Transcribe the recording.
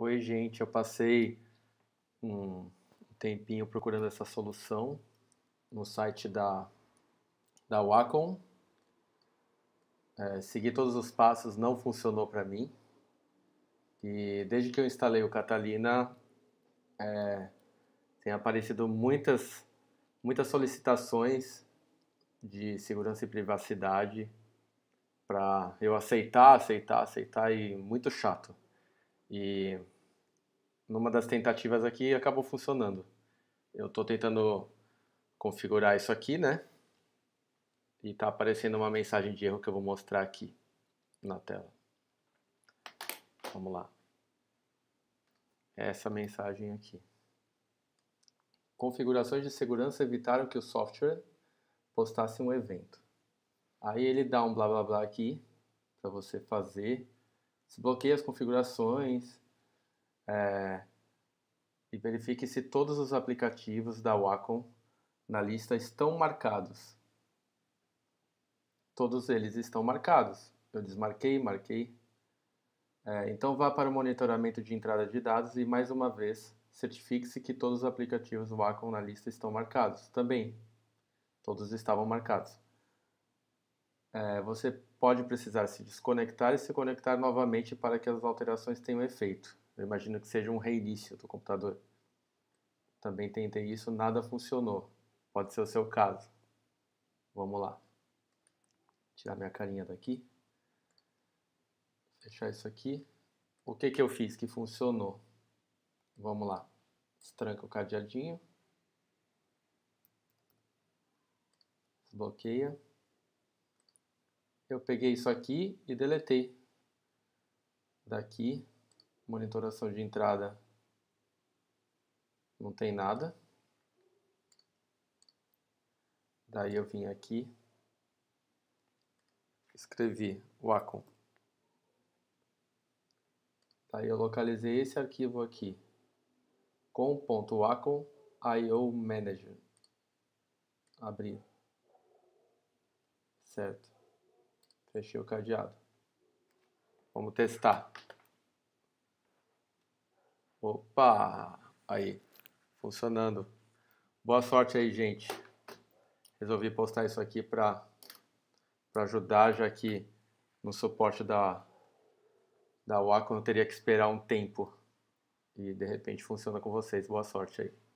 Oi, gente, eu passei um tempinho procurando essa solução no site da, da Wacom. É, segui todos os passos, não funcionou para mim. E desde que eu instalei o Catalina, é, tem aparecido muitas, muitas solicitações de segurança e privacidade para eu aceitar, aceitar, aceitar e muito chato. E numa das tentativas aqui acabou funcionando. Eu estou tentando configurar isso aqui, né? E está aparecendo uma mensagem de erro que eu vou mostrar aqui na tela. Vamos lá. É essa mensagem aqui. Configurações de segurança evitaram que o software postasse um evento. Aí ele dá um blá blá blá aqui para você fazer desbloqueie bloqueie as configurações é, e verifique se todos os aplicativos da Wacom na lista estão marcados. Todos eles estão marcados. Eu desmarquei, marquei. É, então vá para o monitoramento de entrada de dados e mais uma vez certifique-se que todos os aplicativos Wacom na lista estão marcados. Também, todos estavam marcados é, você pode precisar se desconectar e se conectar novamente para que as alterações tenham efeito. Eu imagino que seja um reinício do computador. Também tentei isso, nada funcionou. Pode ser o seu caso. Vamos lá. Tirar minha carinha daqui. Fechar isso aqui. O que, que eu fiz que funcionou? Vamos lá. Estranca o cadeadinho. Desbloqueia eu peguei isso aqui e deletei. Daqui, monitoração de entrada não tem nada. Daí eu vim aqui, escrevi Wacom. Daí eu localizei esse arquivo aqui, com.wacom.io manager. Abrir. Certo. Fechei o cadeado. Vamos testar. Opa! Aí, funcionando. Boa sorte aí, gente. Resolvi postar isso aqui para ajudar, já que no suporte da, da Wacom eu teria que esperar um tempo. E de repente funciona com vocês. Boa sorte aí.